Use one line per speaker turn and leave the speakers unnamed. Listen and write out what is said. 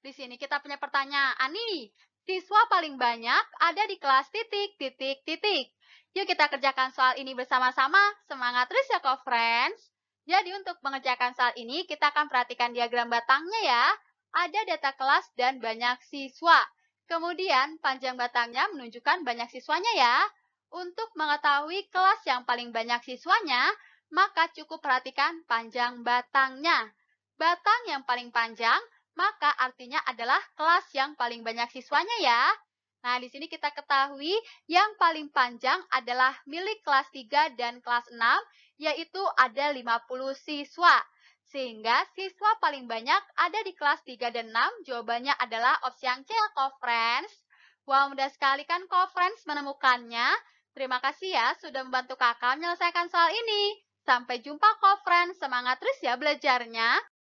Di sini kita punya pertanyaan nih. Siswa paling banyak ada di kelas titik, titik, titik. Yuk kita kerjakan soal ini bersama-sama. Semangat terus ya, kok, friends. Jadi untuk mengerjakan soal ini, kita akan perhatikan diagram batangnya ya. Ada data kelas dan banyak siswa. Kemudian panjang batangnya menunjukkan banyak siswanya ya. Untuk mengetahui kelas yang paling banyak siswanya, maka cukup perhatikan panjang batangnya. Batang yang paling panjang maka artinya adalah kelas yang paling banyak siswanya ya. Nah, di sini kita ketahui yang paling panjang adalah milik kelas 3 dan kelas 6, yaitu ada 50 siswa. Sehingga siswa paling banyak ada di kelas 3 dan 6, jawabannya adalah opsi yang C, conference. Wah, wow, mudah sekali kan conference menemukannya. Terima kasih ya sudah membantu kakak menyelesaikan soal ini. Sampai jumpa conference, semangat terus ya belajarnya.